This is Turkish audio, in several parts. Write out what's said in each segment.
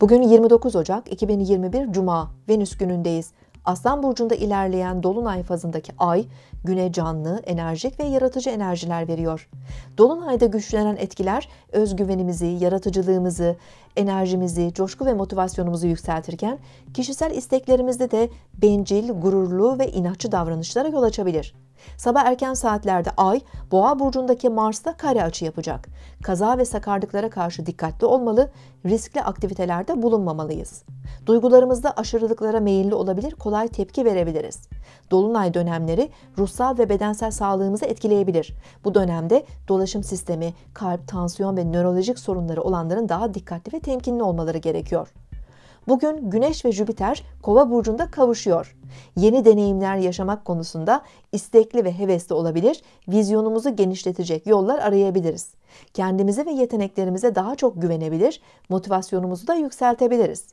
Bugün 29 Ocak 2021 Cuma, Venüs günündeyiz. Aslan burcunda ilerleyen dolunay fazındaki ay güne canlı, enerjik ve yaratıcı enerjiler veriyor. Dolunayda güçlenen etkiler özgüvenimizi, yaratıcılığımızı, enerjimizi, coşku ve motivasyonumuzu yükseltirken kişisel isteklerimizde de bencil, gururlu ve inatçı davranışlara yol açabilir. Sabah erken saatlerde Ay, Boğa burcundaki Mars'ta kare açı yapacak. Kaza ve sakarlıklara karşı dikkatli olmalı, riskli aktivitelerde bulunmamalıyız. Duygularımızda aşırılıklara meyilli olabilir, kolay tepki verebiliriz. Dolunay dönemleri ruhsal ve bedensel sağlığımızı etkileyebilir. Bu dönemde dolaşım sistemi, kalp, tansiyon ve nörolojik sorunları olanların daha dikkatli ve temkinli olmaları gerekiyor. Bugün Güneş ve Jüpiter Kova burcunda kavuşuyor. Yeni deneyimler yaşamak konusunda istekli ve hevesli olabilir, vizyonumuzu genişletecek yollar arayabiliriz. Kendimize ve yeteneklerimize daha çok güvenebilir, motivasyonumuzu da yükseltebiliriz.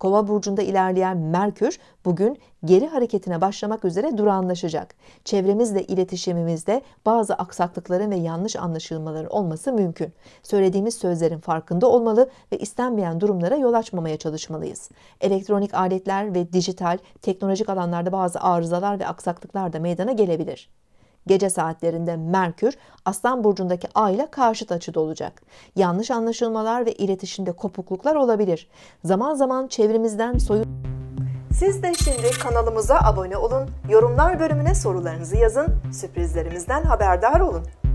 Kova burcunda ilerleyen Merkür bugün geri hareketine başlamak üzere duranlaşacak. Çevremizle iletişimimizde bazı aksaklıkların ve yanlış anlaşılmaların olması mümkün. Söylediğimiz sözlerin farkında olmalı ve istenmeyen durumlara yol açmamaya çalışmalıyız. Elektronik aletler ve dijital, teknolojik alanlarda bazı arızalar ve aksaklıklar da meydana gelebilir. Gece saatlerinde Merkür Aslan burcundaki Ay ile karşıt açıda olacak. Yanlış anlaşılmalar ve iletişimde kopukluklar olabilir. Zaman zaman çevremizden soyut siz de şimdi kanalımıza abone olun, yorumlar bölümüne sorularınızı yazın, sürprizlerimizden haberdar olun.